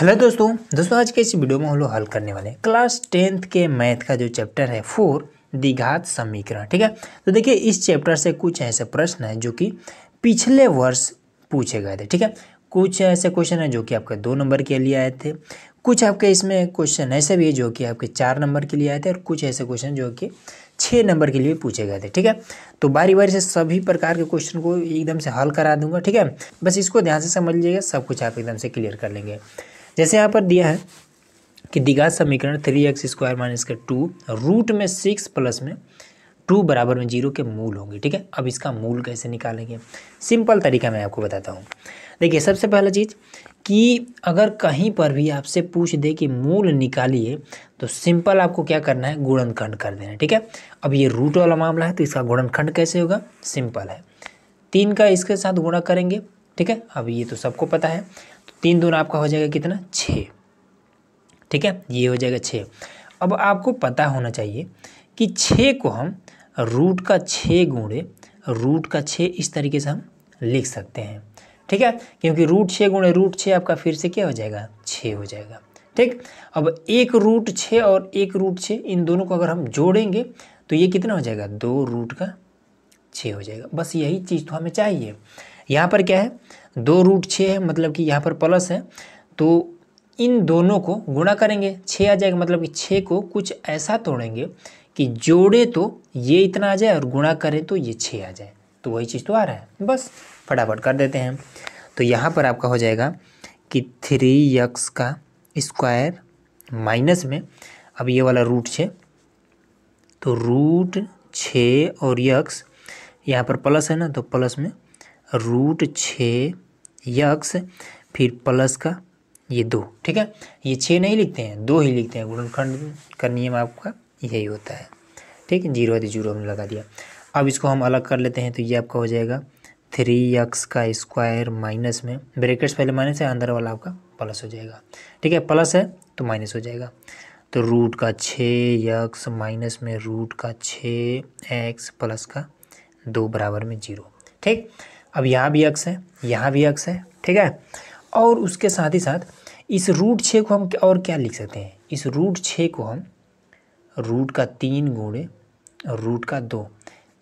hello दोस्तों दोस्तों आज के इस वीडियो में हम लोग हल करने वाले हैं क्लास टेंथ के मैथ का जो चैप्टर है फोर दिघात समीकरण ठीक है तो देखिए इस चैप्टर से कुछ ऐसे प्रश्न हैं जो कि पिछले वर्ष पूछे गए थे ठीक है कुछ ऐसे क्वेश्चन हैं जो कि आपके दो नंबर के लिए आए थे कुछ आपके इसमें क्वेश्चन ऐसे भी है जो कि आपके चार नंबर के लिए आए थे और कुछ ऐसे क्वेश्चन जो कि छः नंबर के लिए पूछे गए थे ठीक है तो बारी बारी से सभी प्रकार के क्वेश्चन को एकदम से हल करा दूंगा ठीक है बस इसको ध्यान से समझ लीजिएगा सब कुछ आप एकदम से क्लियर कर लेंगे जैसे यहाँ पर दिया है कि दिगा समीकरण थ्री एक्स स्क्वायर माइनस का टू रूट में सिक्स प्लस में टू बराबर में जीरो के मूल होंगे ठीक है अब इसका मूल कैसे निकालेंगे सिंपल तरीका मैं आपको बताता हूँ देखिए सबसे पहला चीज़ कि अगर कहीं पर भी आपसे पूछ दे कि मूल निकालिए तो सिंपल आपको क्या करना है गुणनखंड कर देना ठीक है अब ये रूट वाला मामला है तो इसका गुणनखंड कैसे होगा सिंपल है तीन का इसके साथ गुणा करेंगे ठीक है अब ये तो सबको पता है तीन दून आपका हो जाएगा कितना छः ठीक है ये हो जाएगा छः अब आपको पता होना चाहिए कि छः को हम रूट का छः गुणे रूट का छः इस तरीके से हम लिख सकते हैं ठीक है क्योंकि रूट छः गुणे रूट छः आपका फिर से क्या हो जाएगा छः हो जाएगा ठीक अब एक रूट छः और एक रूट छः इन दोनों को अगर हम जोड़ेंगे तो ये कितना हो जाएगा दो रूट का छः हो जाएगा बस यही चीज़ तो हमें चाहिए यहाँ पर क्या है दो रूट छः है मतलब कि यहाँ पर प्लस है तो इन दोनों को गुणा करेंगे छः आ जाएगा मतलब कि छः को कुछ ऐसा तोड़ेंगे कि जोड़े तो ये इतना आ जाए और गुणा करें तो ये छः आ जाए तो वही चीज़ तो आ रहा है बस फटाफट कर देते हैं तो यहाँ पर आपका हो जाएगा कि थ्री यक्स का स्क्वायर माइनस में अब ये वाला रूट छः तो रूट छः और यक्स यहाँ पर प्लस है ना तो प्लस में रूट छः यक्स फिर प्लस का ये दो ठीक है ये छः नहीं लिखते हैं दो ही लिखते हैं गुणनखंड का नियम आपका यही होता है ठीक है जीरो आदि जीरो हमने लगा दिया अब इसको हम अलग कर लेते हैं तो ये आपका हो जाएगा थ्री एक्स का स्क्वायर माइनस में ब्रेकेट्स पहले माइनस है अंदर वाला आपका प्लस हो जाएगा ठीक है प्लस है तो माइनस हो जाएगा तो रूट का छः यक्स माइनस में रूट का छः एक्स प्लस का दो बराबर में जीरो ठीक अब यहाँ भी अक्स है यहाँ भी अक्स है ठीक है और उसके साथ ही साथ इस रूट छः को हम और क्या लिख सकते हैं इस रूट छः को हम रूट का तीन गुणे और रूट का दो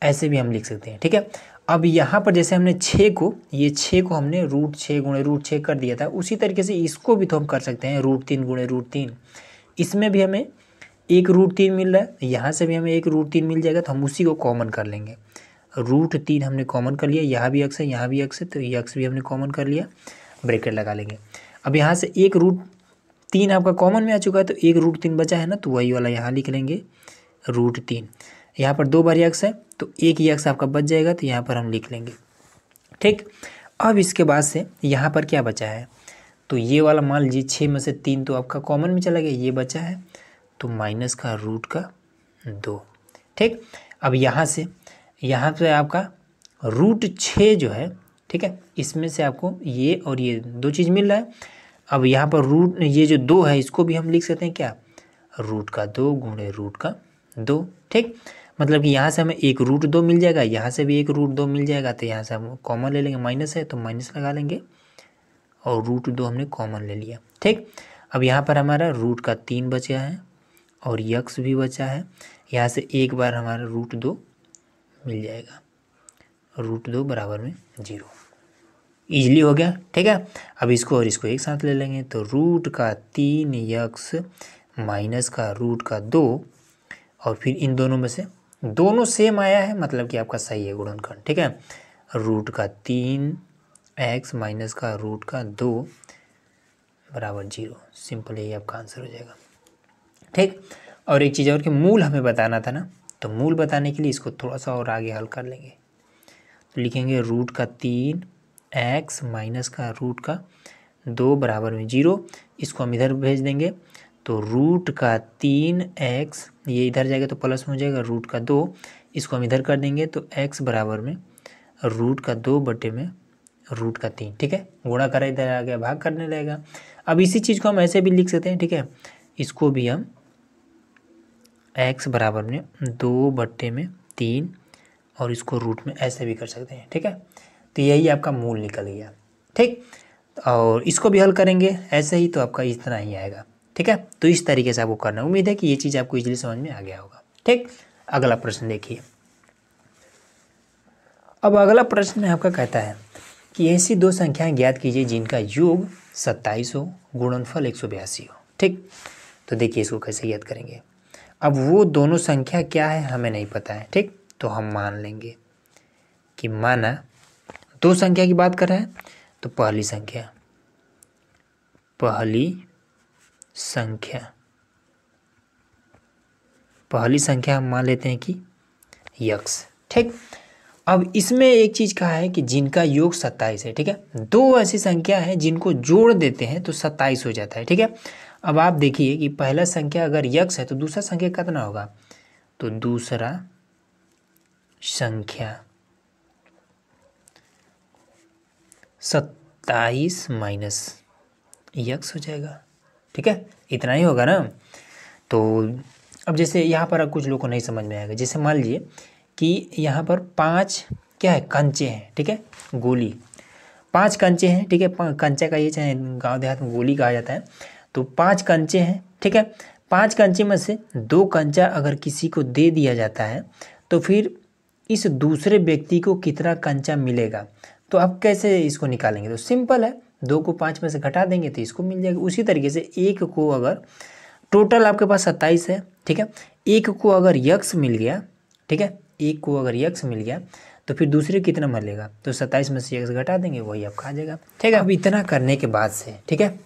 ऐसे भी हम लिख सकते हैं ठीक है अब यहाँ पर जैसे हमने छः को ये छः को हमने रूट छः गुणे रूट छः कर दिया था उसी तरीके से इसको भी तो हम कर सकते हैं रूट तीन गुणे रूट तीन इसमें भी हमें एक रूट तीन मिल रहा है यहाँ से भी हमें एक रूट तीन मिल जाएगा तो हम उसी को कॉमन कर लेंगे रूट तीन हमने कॉमन कर लिया यहाँ भी एक्स है यहाँ भी एक्स है तो ये एक्स भी हमने कॉमन कर लिया ब्रेकेट लगा लेंगे अब यहाँ से एक रूट तीन आपका कॉमन में आ चुका है तो एक रूट तीन बचा है ना तो वही वाला यहाँ लिख लेंगे रूट तीन यहाँ पर दो बार यक्स है तो एक यक्स आपका बच जाएगा तो यहाँ पर हम लिख लेंगे ठीक अब इसके बाद से यहाँ पर क्या बचा है तो ये वाला मान लीजिए छः में से तीन तो आपका कॉमन में चला गया ये बचा है तो माइनस का रूट का दो ठीक अब यहाँ से यहाँ पे आपका रूट छः जो है ठीक है इसमें से आपको ये और ये दो चीज़ मिल रहा है अब यहाँ पर रूट ये जो दो है इसको भी हम लिख सकते हैं क्या रूट का दो गुणे रूट का दो ठीक मतलब कि यहाँ से हमें एक रूट दो मिल जाएगा यहाँ से भी एक रूट दो मिल जाएगा तो यहाँ से हम कॉमन ले लेंगे माइनस है तो माइनस लगा लेंगे और रूट दो हमने कॉमन ले लिया ठीक अब यहाँ पर हमारा रूट का तीन बचा है और यक्स भी बचा है यहाँ से एक बार हमारा रूट दो मिल जाएगा रूट दो बराबर में जीरो ईजली हो गया ठीक है अब इसको और इसको एक साथ ले लेंगे तो रूट का तीन यक्स माइनस का रूट का दो और फिर इन दोनों में से दोनों सेम आया है मतलब कि आपका सही है गुणनखंड ठीक है रूट का तीन एक्स माइनस का रूट का दो बराबर जीरो सिंपल यही आपका आंसर हो जाएगा ठीक और एक चीज़ और कि मूल हमें बताना था ना तो मूल बताने के लिए इसको थोड़ा सा और आगे हल कर लेंगे तो लिखेंगे रूट का तीन एक्स माइनस का रूट का दो बराबर में जीरो इसको हम इधर भेज देंगे तो रूट का तीन एक्स ये इधर जाएगा तो प्लस में हो जाएगा रूट का दो इसको हम इधर कर देंगे तो एक्स बराबर में रूट का दो बटे में रूट का तीन ठीक है गुणा करा इधर आ गया भाग करने लगेगा अब इसी चीज़ को हम ऐसे भी लिख सकते हैं ठीक है इसको भी हम एक्स बराबर में दो बट्टे में तीन और इसको रूट में ऐसे भी कर सकते हैं ठीक है तो यही आपका मूल निकल गया ठीक और इसको भी हल करेंगे ऐसे ही तो आपका इतना ही आएगा ठीक है तो इस तरीके से आपको करना उम्मीद है कि ये चीज़ आपको इजीली समझ में आ गया होगा ठीक अगला प्रश्न देखिए अब अगला प्रश्न आपका कहता है कि ऐसी दो संख्याएं ज्ञात कीजिए जिनका योग सत्ताईस हो गुणनफल एक सौ बयासी हो ठीक तो देखिए इसको कैसे याद करेंगे अब वो दोनों संख्या क्या है हमें नहीं पता है ठीक तो हम मान लेंगे कि माना दो संख्या की बात कर रहे हैं तो पहली संख्या पहली संख्या पहली संख्या हम मान लेते हैं कि यक्स ठीक अब इसमें एक चीज़ कहा है कि जिनका योग सत्ताईस है ठीक है दो ऐसी संख्या है जिनको जोड़ देते हैं तो सत्ताईस हो जाता है ठीक है अब आप देखिए कि पहला संख्या अगर यक्ष है तो दूसरा संख्या कितना होगा तो दूसरा संख्या सत्ताईस माइनस यक्स हो जाएगा ठीक है इतना ही होगा ना तो अब जैसे यहाँ पर अब कुछ लोग को नहीं समझ में आएगा जैसे मान लीजिए कि यहाँ पर पांच क्या है कंचे हैं ठीक है गोली पांच कंचे हैं ठीक है कंचा का ये चाहे गाँव देहात में गोली कहा जाता है तो पांच कंचे हैं ठीक है पांच कंचे में से दो कंचा अगर किसी को दे दिया जाता है तो फिर इस दूसरे व्यक्ति को कितना कंचा मिलेगा तो आप कैसे इसको निकालेंगे तो सिंपल है दो को पाँच में से घटा देंगे तो इसको मिल जाएगा उसी तरीके से एक को अगर टोटल आपके पास सत्ताईस है ठीक है एक को अगर यक्स मिल गया ठीक है एक को अगर यक्स मिल गया तो फिर दूसरे कितना मिलेगा तो सत्ताईस में से यक्स घटा देंगे वही आपका आ जाएगा ठीक है अब इतना करने के बाद से ठीक है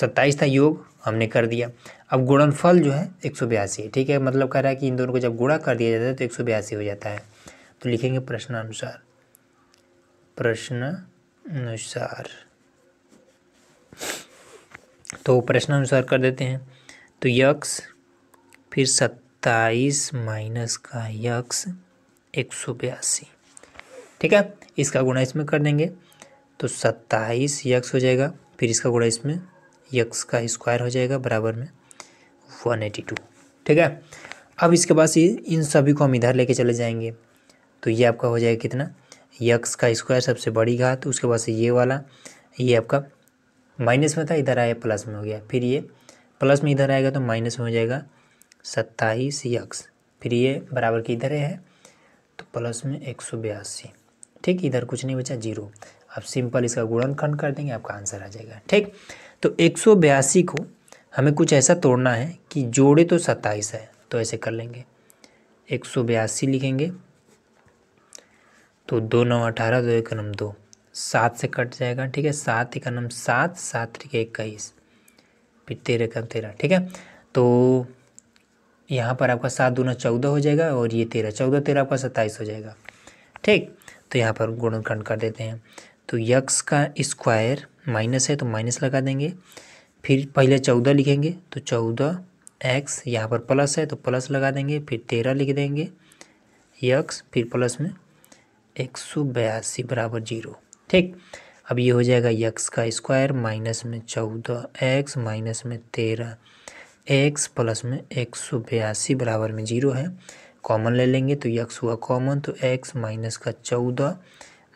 सत्ताईस था योग हमने कर दिया अब गुणनफल जो है एक सौ बयासी है ठीक है मतलब कह रहा है कि इन दोनों को जब गुणा कर दिया जाता है तो एक सौ बयासी हो जाता है तो लिखेंगे प्रश्नानुसार प्रश्न अनुसार तो प्रश्न अनुसार कर देते हैं तो यक्स फिर सत सत्ताईस माइनस का यक्स एक सौ बयासी ठीक है इसका गुणा इसमें कर देंगे तो सत्ताईस यक्स हो जाएगा फिर इसका गुणा इसमें यक्स का स्क्वायर हो जाएगा बराबर में वन एटी टू ठीक है अब इसके बाद इन सभी को हम इधर लेके चले जाएंगे तो ये आपका हो जाएगा कितना यक्स का स्क्वायर सबसे बड़ी घात उसके बाद से ये वाला ये आपका माइनस में था इधर आया प्लस में हो गया फिर ये प्लस में इधर आएगा तो माइनस में हो जाएगा सत्ताईस यक्स फिर ये बराबर की इधर है तो प्लस में एक सौ बयासी ठीक इधर कुछ नहीं बचा जीरो आप सिंपल इसका गुणनखंड कर देंगे आपका आंसर आ जाएगा ठीक तो एक सौ बयासी को हमें कुछ ऐसा तोड़ना है कि जोड़े तो सत्ताईस है तो ऐसे कर लेंगे एक सौ बयासी लिखेंगे तो दो नौ अठारह दो एक नम दो सात से कट जाएगा ठीक है सात एक नम सात सात इक्कीस फिर तेरह कम तेरह ठीक है तो यहाँ पर आपका सात दूना चौदह हो जाएगा और ये तेरह चौदह तेरह आपका सत्ताईस हो जाएगा ठीक तो यहाँ पर गुणनखंड कर देते हैं तो यक्स का स्क्वायर माइनस है तो माइनस लगा देंगे फिर पहले चौदह लिखेंगे तो चौदह एक्स यहाँ पर प्लस है तो प्लस लगा देंगे फिर तेरह लिख देंगे यक्स फिर प्लस में एक सौ बयासी बराबर जीरो ठीक अब ये हो जाएगा यक्स का स्क्वायर माइनस में चौदह एक्स माइनस में तेरह एक्स प्लस में एक सौ बयासी बराबर में जीरो है कॉमन ले लेंगे तो यक्स हुआ कॉमन तो एक्स माइनस का चौदह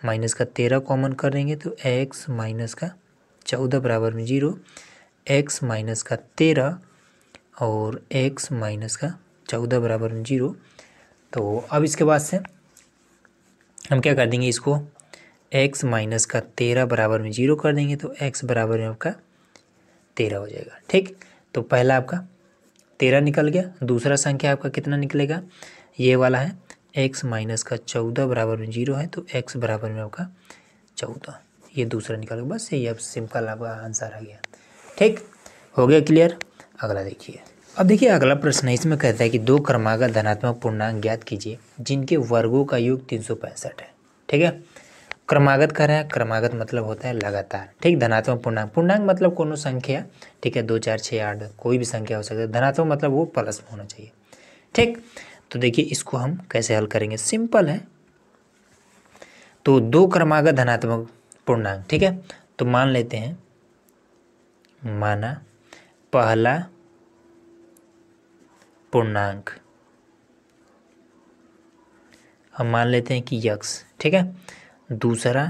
माइनस का तेरह कॉमन कर देंगे तो एक्स माइनस का चौदह बराबर में जीरो एक्स माइनस का तेरह और एक्स माइनस का चौदह बराबर में जीरो तो अब इसके बाद से हम क्या कर देंगे इसको एक्स माइनस का तेरह बराबर में जीरो कर देंगे तो एक्स बराबर में आपका तेरह हो जाएगा ठीक तो पहला आपका तेरह निकल गया दूसरा संख्या आपका कितना निकलेगा ये वाला है एक्स माइनस का चौदह बराबर में जीरो है तो एक्स बराबर में आपका चौदह ये दूसरा निकल बस ये अब सिंपल आपका आंसर आ गया ठीक हो गया क्लियर अगला देखिए अब देखिए अगला प्रश्न इसमें कहता है कि दो क्रमागत धनात्मक पूर्णांक ज्ञात कीजिए जिनके वर्गों का योग तीन है ठीक है क्रमागत कर रहे हैं क्रमागत मतलब होता है लगातार ठीक धनात्मक पूर्णांक पूर्णांक मतलब कोनो संख्या ठीक है दो चार छः आठ कोई भी संख्या हो सकती है धनात्मक मतलब वो प्लस में होना चाहिए ठीक तो देखिए इसको हम कैसे हल करेंगे सिंपल है तो दो क्रमागत धनात्मक पूर्णांक ठीक है तो मान लेते हैं माना पहला पूर्णांक हम मान लेते हैं कि यक्स ठीक है दूसरा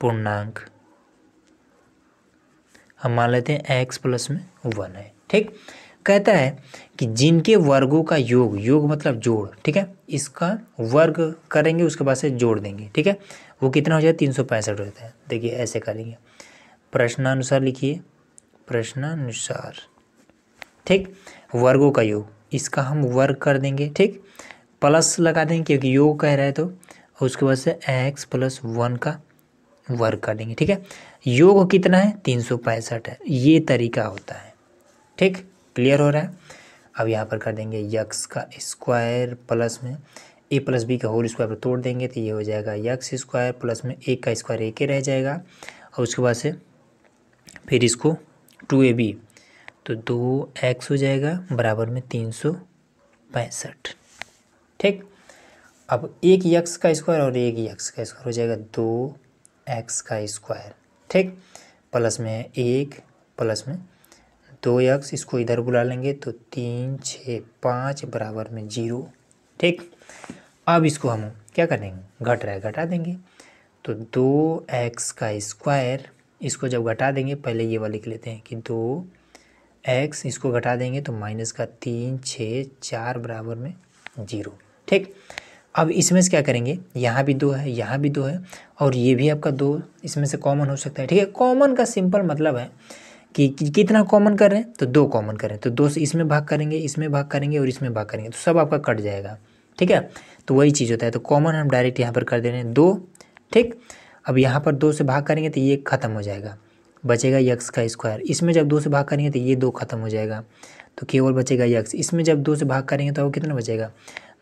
पूर्णांक हम मान लेते हैं एक्स प्लस में वन है ठीक कहता है कि जिनके वर्गों का योग योग मतलब जोड़ ठीक है इसका वर्ग करेंगे उसके बाद से जोड़ देंगे ठीक है वो कितना हो जाए तीन सौ पैंसठ हो जाता है देखिए ऐसे करेंगे प्रश्नानुसार लिखिए प्रश्नानुसार ठीक वर्गों का योग इसका हम वर्ग कर देंगे ठीक प्लस लगा देंगे क्योंकि योग कह रहे तो उसके बाद से एक्स प्लस वन का वर्क कर देंगे ठीक है योग कितना है तीन सौ पैंसठ है ये तरीका होता है ठीक क्लियर हो रहा है अब यहाँ पर कर देंगे यक्स का स्क्वायर प्लस में ए प्लस बी का होल स्क्वायर पर तोड़ देंगे तो ये हो जाएगा यक्स स्क्वायर प्लस में ए का स्क्वायर ए के रह जाएगा और उसके बाद से फिर इसको टू ए बी तो दो एक्स हो जाएगा बराबर में तीन सौ पैंसठ ठीक अब एक यक्स का स्क्वायर और एक यक्स का स्क्वायर हो जाएगा दो एक्स का स्क्वायर ठीक प्लस में एक प्लस में दो यक्स इसको इधर बुला लेंगे तो तीन छः पाँच बराबर में जीरो ठीक अब इसको हम क्या करेंगे घट रहा है घटा देंगे तो दो एक्स का स्क्वायर इसको जब घटा देंगे पहले ये वाले लिख लेते हैं कि दो एक्स इसको घटा देंगे तो माइनस का तीन छः चार बराबर में जीरो ठीक अब इसमें से क्या करेंगे यहाँ भी दो है यहाँ भी दो है और ये भी आपका दो इसमें से कॉमन हो सकता है ठीक है कॉमन का सिंपल मतलब है कि, कितना कॉमन कर रहे हैं तो दो कॉमन कर रहे हैं तो दो से इसमें भाग करेंगे इसमें भाग करेंगे और इसमें भाग करेंगे तो सब आपका कट जाएगा ठीक है तो वही चीज़ होता है तो कॉमन हम डायरेक्ट यहाँ पर कर दे रहे हैं दो ठीक अब यहाँ पर दो से भाग करेंगे तो ये ख़त्म हो जाएगा बचेगा यक्स का स्क्वायर इसमें जब दो से भाग करेंगे तो ये दो खत्म हो जाएगा तो केवल बचेगा यक्स इसमें जब दो से भाग करेंगे तो वो कितना बचेगा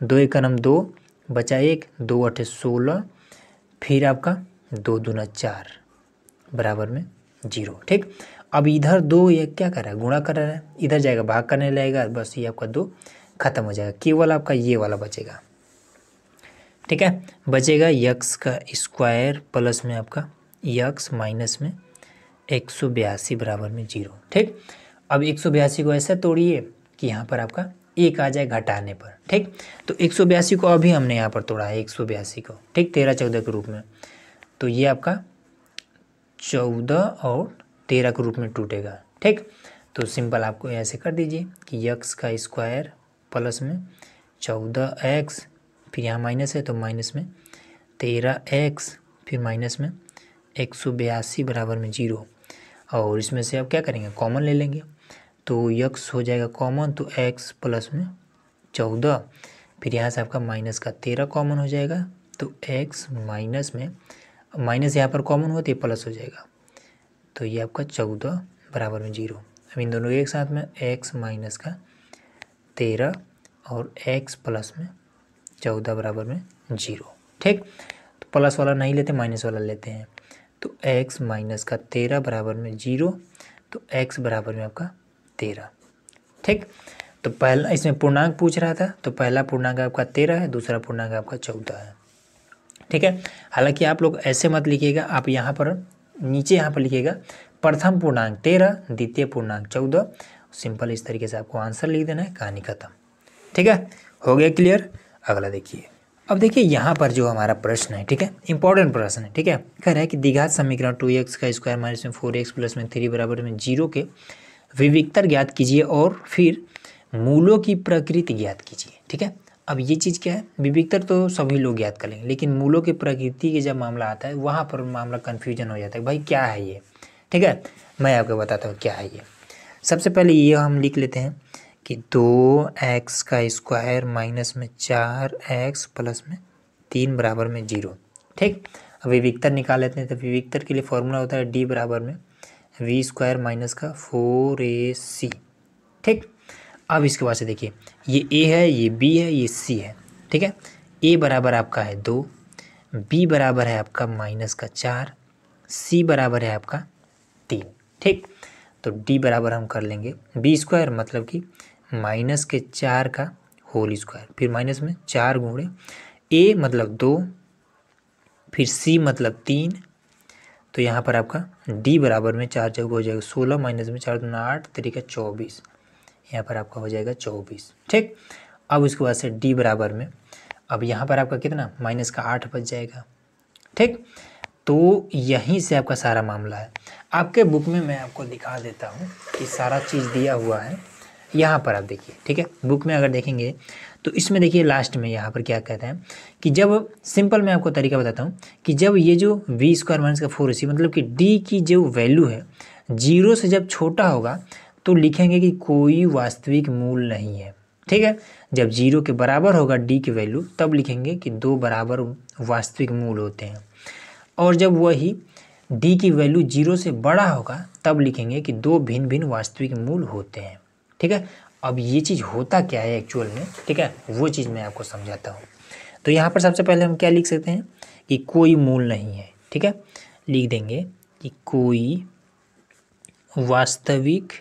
दो एक का नम दो बचा एक दो अठे सोलह फिर आपका दो दूना चार बराबर में जीरो ठीक अब इधर दो ये क्या कर रहा है गुणा कर रहा है इधर जाएगा भाग करने लगेगा बस ये आपका दो खत्म हो जाएगा केवल आपका ये वाला बचेगा ठीक है बचेगा यक्स का स्क्वायर प्लस में आपका यक्स माइनस में एक सौ बयासी बराबर में जीरो ठीक अब एक सौ बयासी को ऐसा तोड़िए कि यहाँ पर आपका एक आ जाए घटाने पर ठीक तो एक सौ बयासी को अभी हमने यहाँ पर तोड़ा है एक सौ बयासी को ठीक तेरह चौदह के रूप में तो ये आपका चौदह और तेरह के रूप में टूटेगा ठीक तो सिंपल आपको ऐसे कर दीजिए कि यक्स का स्क्वायर प्लस में चौदह एक्स फिर यहाँ माइनस है तो माइनस में तेरह एक्स फिर माइनस में एक सौ बयासी बराबर में जीरो और इसमें से आप क्या करेंगे कॉमन ले लेंगे तो यक्स हो जाएगा कॉमन तो एक्स प्लस में चौदह फिर यहाँ से आपका माइनस का तेरह कॉमन हो जाएगा तो एक्स माइनस में माइनस यहाँ पर कॉमन हुआ तो ये प्लस हो जाएगा तो ये आपका चौदह बराबर में जीरो अब इन दोनों एक साथ में एक्स माइनस का तेरह और एक्स प्लस में चौदह बराबर में जीरो ठीक तो प्लस वाला नहीं लेते माइनस वाला लेते हैं तो एक्स माइनस का तेरह बराबर में जीरो तो एक्स बराबर में आपका तेरह ठीक तो पहला इसमें पूर्णांक पूछ रहा था तो पहला पूर्णांक आपका तेरह है दूसरा पूर्णांक आपका चौदह है ठीक है हालांकि आप लोग ऐसे मत लिखिएगा आप यहाँ पर नीचे यहाँ पर लिखिएगा प्रथम पूर्णांक तेरह द्वितीय पूर्णांक चौदह सिंपल इस तरीके से आपको आंसर लिख देना है कहानी खत्म ठीक है हो गया क्लियर अगला देखिए अब देखिए यहाँ पर जो हमारा प्रश्न है ठीक है इंपॉर्टेंट प्रश्न है ठीक है कह रहा है कि दीघात समीकरण टू एक्स का स्क्वायर माइनस में फोर एक्स प्लस में थ्री बराबर में जीरो के विविकतर ज्ञात कीजिए और फिर मूलों की प्रकृति ज्ञात कीजिए ठीक है अब ये चीज़ क्या है विविकतर तो सभी लोग ज्ञात कर लेंगे लेकिन मूलों की प्रकृति के जब मामला आता है वहाँ पर मामला कन्फ्यूजन हो जाता है भाई क्या है ये ठीक है मैं आपको बताता हूँ क्या है ये सबसे पहले ये हम लिख लेते हैं कि दो एक्स का स्क्वायर माइनस में चार एक्स प्लस में तीन बराबर में जीरो ठीक अब विविकतर निकाल लेते हैं तो विविकतर के लिए फॉर्मूला होता है डी बराबर में वी स्क्वायर माइनस का फोर ए सी ठीक अब इसके बाद से देखिए ये ए है ये बी है ये सी है ठीक है ए बराबर आपका है दो बी बराबर है आपका माइनस का चार सी बराबर है आपका तीन ठीक तो डी बराबर हम कर लेंगे बी स्क्वायर मतलब कि माइनस के चार का होल स्क्वायर फिर माइनस में चार गुणे ए मतलब दो फिर सी मतलब तीन तो यहाँ पर आपका डी बराबर में चार जगह हो जाएगा सोलह माइनस में चार दुना आठ तरीका तो चौबीस यहाँ पर आपका हो जाएगा चौबीस ठीक अब उसके बाद से डी बराबर में अब यहाँ पर आपका कितना माइनस का आठ बच जाएगा ठीक तो यहीं से आपका सारा मामला है आपके बुक में मैं आपको दिखा देता हूँ कि सारा चीज़ दिया हुआ है यहाँ पर आप देखिए ठीक है बुक में अगर देखेंगे तो इसमें देखिए लास्ट में यहाँ पर क्या कहते हैं कि जब सिंपल मैं आपको तरीका बताता हूँ कि जब ये जो वी स्क्वायर माइनस का फोर ए सी मतलब कि डी की जो वैल्यू है जीरो से जब छोटा होगा तो लिखेंगे कि कोई वास्तविक मूल नहीं है ठीक है जब जीरो के बराबर होगा डी की वैल्यू तब लिखेंगे कि दो बराबर वास्तविक मूल होते हैं और जब वही डी की वैल्यू जीरो से बड़ा होगा तब लिखेंगे कि दो भिन्न भिन्न वास्तविक मूल होते हैं ठीक है अब ये चीज़ होता क्या है एक्चुअल में ठीक है वो चीज़ मैं आपको समझाता हूँ तो यहाँ पर सबसे पहले हम क्या लिख सकते हैं कि कोई मूल नहीं है ठीक है लिख देंगे कि कोई वास्तविक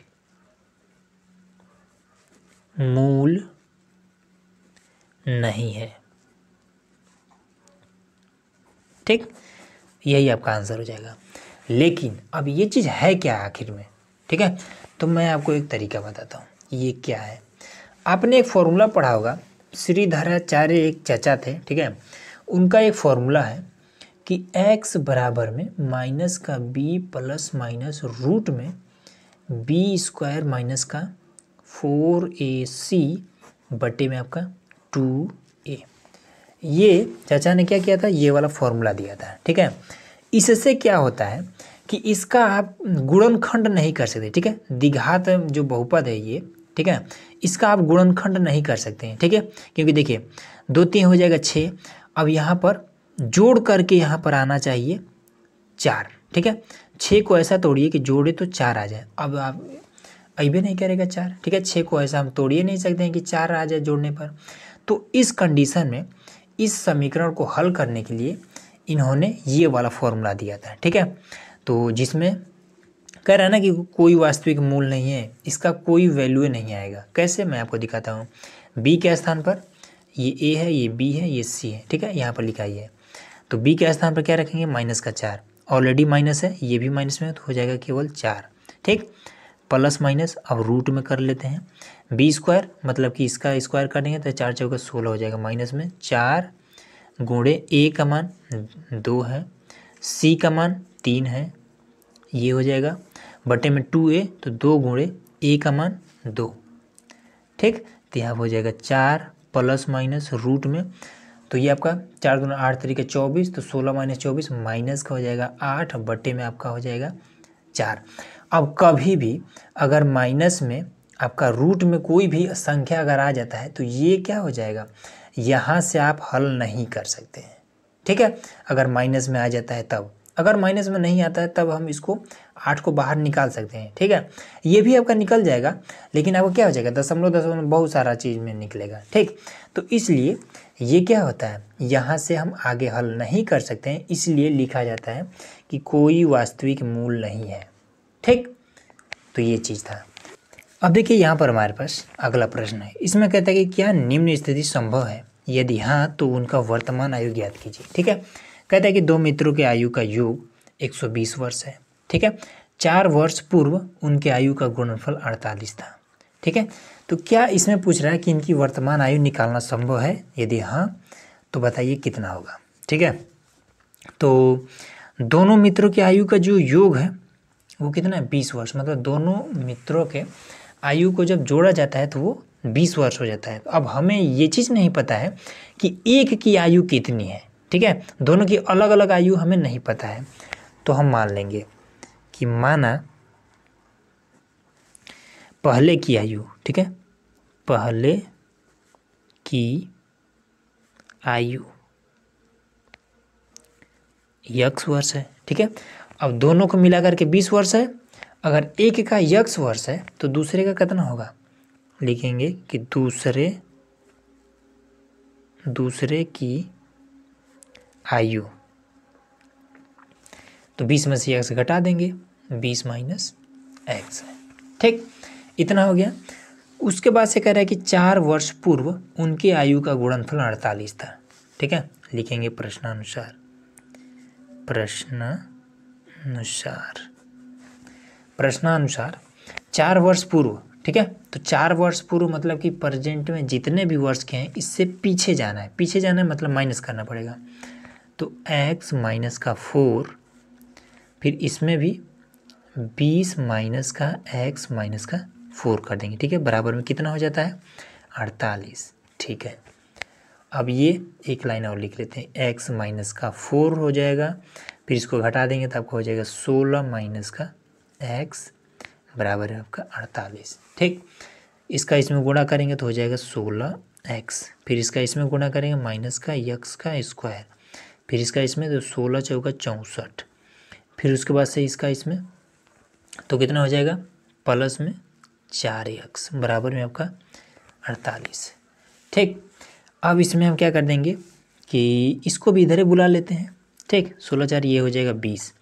मूल नहीं है ठीक यही आपका आंसर हो जाएगा लेकिन अब ये चीज़ है क्या आखिर में ठीक है तो मैं आपको एक तरीका बताता हूँ ये क्या है आपने एक फॉर्मूला पढ़ा होगा श्रीधराचार्य एक चचा थे ठीक है उनका एक फॉर्मूला है कि x बराबर में माइनस का b प्लस माइनस रूट में बी स्क्वायर माइनस का फोर ए सी बटे में आपका टू ए ये चाचा ने क्या किया था ये वाला फॉर्मूला दिया था ठीक है इससे क्या होता है कि इसका आप गुणनखंड नहीं कर सकते ठीक है दिघात जो बहुपद है ये ठीक है इसका आप गुणनखंड नहीं कर सकते हैं ठीक है क्योंकि देखिए दो तीन हो जाएगा छः अब यहाँ पर जोड़ करके यहाँ पर आना चाहिए चार ठीक है छः को ऐसा तोड़िए कि जोड़े तो चार आ जाए अब आप भी नहीं करेगा चार ठीक है छः को ऐसा हम तोड़िए नहीं सकते हैं कि चार आ जाए जोड़ने पर तो इस कंडीशन में इस समीकरण को हल करने के लिए इन्होंने ये वाला फॉर्मूला दिया था ठीक है तो जिसमें कह रहा है ना कि कोई वास्तविक मूल नहीं है इसका कोई वैल्यू नहीं आएगा कैसे मैं आपको दिखाता हूँ बी के स्थान पर ये ए है ये बी है ये सी है ठीक है यहाँ पर लिखा ही है तो बी के स्थान पर क्या रखेंगे माइनस का चार ऑलरेडी माइनस है ये भी माइनस में तो हो जाएगा केवल चार ठीक प्लस माइनस अब रूट में कर लेते हैं बी स्क्वायर मतलब कि इसका स्क्वायर कर देंगे तो चार चौका सोलह हो जाएगा माइनस में चार गुणे ए का मान दो है सी का मान तीन है ये हो जाएगा बटे में टू ए तो दो गुणे ए का मान दो ठीक तो यहाँ हो जाएगा चार प्लस माइनस रूट में तो ये आपका चार दोनों आठ तरीके चौबीस तो सोलह माइनस चौबीस माइनस का हो जाएगा आठ बटे में आपका हो जाएगा चार अब कभी भी अगर माइनस में आपका रूट में कोई भी संख्या अगर आ जाता है तो ये क्या हो जाएगा यहाँ से आप हल नहीं कर सकते हैं ठीक है अगर माइनस में आ जाता है तब अगर माइनस में नहीं आता है तब हम इसको आठ को बाहर निकाल सकते हैं ठीक है ये भी आपका निकल जाएगा लेकिन आपको क्या हो जाएगा दशमलव दशमलव बहुत सारा चीज़ में निकलेगा ठीक तो इसलिए ये क्या होता है यहाँ से हम आगे हल नहीं कर सकते हैं इसलिए लिखा जाता है कि कोई वास्तविक मूल नहीं है ठीक तो ये चीज़ था अब देखिए यहाँ पर हमारे पास अगला प्रश्न है इसमें कहता है कि क्या निम्न स्थिति संभव है यदि हाँ तो उनका वर्तमान आयु ज्ञात कीजिए ठीक है कहता है कि दो मित्रों के आयु का योग 120 वर्ष है ठीक है चार वर्ष पूर्व उनके आयु का गुणनफल अड़तालीस था ठीक है तो क्या इसमें पूछ रहा है कि इनकी वर्तमान आयु निकालना संभव है यदि हाँ तो बताइए कितना होगा ठीक है तो दोनों मित्रों की आयु का जो योग है वो कितना है बीस वर्ष मतलब दोनों मित्रों के आयु को जब जोड़ा जाता है तो वो बीस वर्ष हो जाता है अब हमें ये चीज़ नहीं पता है कि एक की आयु कितनी है ठीक है दोनों की अलग अलग आयु हमें नहीं पता है तो हम मान लेंगे कि माना पहले की आयु ठीक है पहले की आयु यक्ष वर्ष है ठीक है अब दोनों को मिलाकर के बीस वर्ष है अगर एक का यक्ष वर्ष है तो दूसरे का कितना होगा लिखेंगे कि दूसरे दूसरे की आयु तो बीस में से यक्ष घटा देंगे बीस माइनस एक्स है ठीक इतना हो गया उसके बाद से कह रहा है कि चार वर्ष पूर्व उनकी आयु का गुणनफल अड़तालीस था ठीक है लिखेंगे प्रश्नानुसार प्रश्नानुसार प्रश्नानुसार चार वर्ष पूर्व ठीक है तो चार वर्ष पूर्व मतलब कि प्रेजेंट में जितने भी वर्ष के हैं इससे पीछे जाना है पीछे जाना है मतलब माइनस करना पड़ेगा तो एक्स माइनस का फोर फिर इसमें भी बीस माइनस का एक्स माइनस का फोर कर देंगे ठीक है बराबर में कितना हो जाता है अड़तालीस ठीक है अब ये एक लाइन और लिख लेते हैं एक्स माइनस का फोर हो जाएगा फिर इसको घटा देंगे तो आपका हो जाएगा सोलह माइनस का एक्स बराबर है आपका अड़तालीस ठीक इसका इसमें गुणा करेंगे तो हो जाएगा सोलह एक्स फिर इसका इसमें गुणा करेंगे माइनस का यक्स का स्क्वायर फिर इसका इसमें तो सोलह चौका चौंसठ फिर उसके बाद से इसका इसमें तो कितना हो जाएगा प्लस में चार एक्स बराबर में आपका अड़तालीस ठीक अब इसमें हम क्या कर देंगे कि इसको भी इधर ही बुला लेते हैं ठीक सोलह चार ये हो जाएगा बीस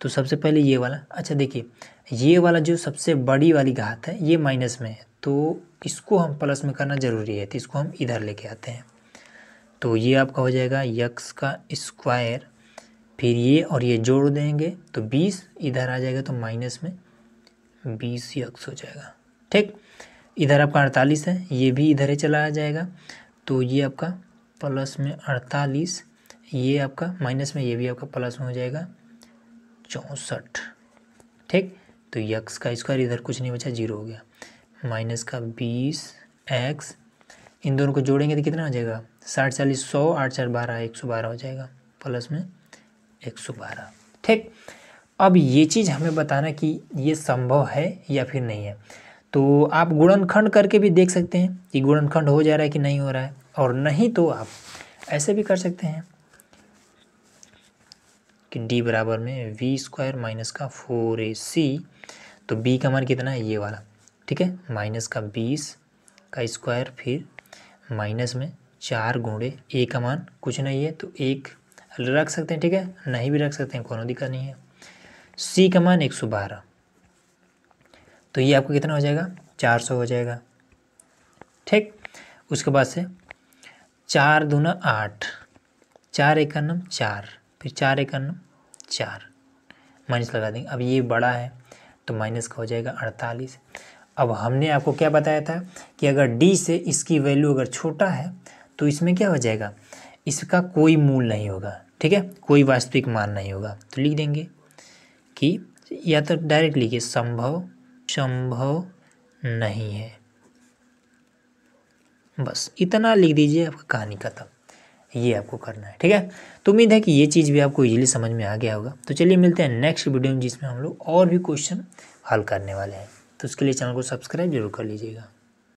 तो सबसे पहले ये वाला अच्छा देखिए ये वाला जो सबसे बड़ी वाली घात है ये माइनस में है तो इसको हम प्लस में करना ज़रूरी है तो इसको हम इधर लेके आते हैं तो ये आपका हो जाएगा यक्स का स्क्वायर फिर ये और ये जोड़ देंगे तो बीस इधर आ जाएगा तो माइनस में बीस यक्स हो जाएगा ठीक इधर आपका अड़तालीस है ये भी इधर ही चला आ जाएगा तो ये आपका प्लस में अड़तालीस ये आपका माइनस में ये भी आपका प्लस में हो जाएगा चौंसठ ठीक तो यक्स का स्क्वायर इधर कुछ नहीं बचा जीरो हो गया माइनस का बीस एक्स इन दोनों को जोड़ेंगे तो कितना हो जाएगा साठ चालीस सौ आठ चार बारह एक सौ बारह हो जाएगा प्लस में एक सौ बारह ठीक अब ये चीज़ हमें बताना कि ये संभव है या फिर नहीं है तो आप गुणनखंड करके भी देख सकते हैं कि गुणनखंड हो जा रहा है कि नहीं हो रहा है और नहीं तो आप ऐसे भी कर सकते हैं कि डी बराबर में वी स्क्वायर माइनस का फोर ए सी तो बी का मान कितना है ये वाला ठीक है माइनस का बीस का स्क्वायर फिर माइनस में चार गुणे ए का मान कुछ नहीं है तो एक रख सकते हैं ठीक है नहीं भी रख सकते हैं कोनो दिक्कत नहीं है सी का मान एक सौ बारह तो ये आपको कितना हो जाएगा चार सौ हो जाएगा ठीक उसके बाद से चार दूना आठ चार इक्यानम चार फिर चार इक्यानम चार माइनस लगा देंगे अब ये बड़ा है तो माइनस का हो जाएगा अड़तालीस अब हमने आपको क्या बताया था कि अगर डी से इसकी वैल्यू अगर छोटा है तो इसमें क्या हो जाएगा इसका कोई मूल नहीं होगा ठीक है कोई वास्तविक मान नहीं होगा तो लिख देंगे कि या तो डायरेक्ट लिखिए संभव संभव नहीं है बस इतना लिख दीजिए आपका कहानी खत्म ये आपको करना है ठीक है तो उम्मीद है कि ये चीज़ भी आपको इजीली समझ में आ गया होगा तो चलिए मिलते हैं नेक्स्ट वीडियो में जिसमें हम लोग और भी क्वेश्चन हल करने वाले हैं तो उसके लिए चैनल को सब्सक्राइब जरूर कर लीजिएगा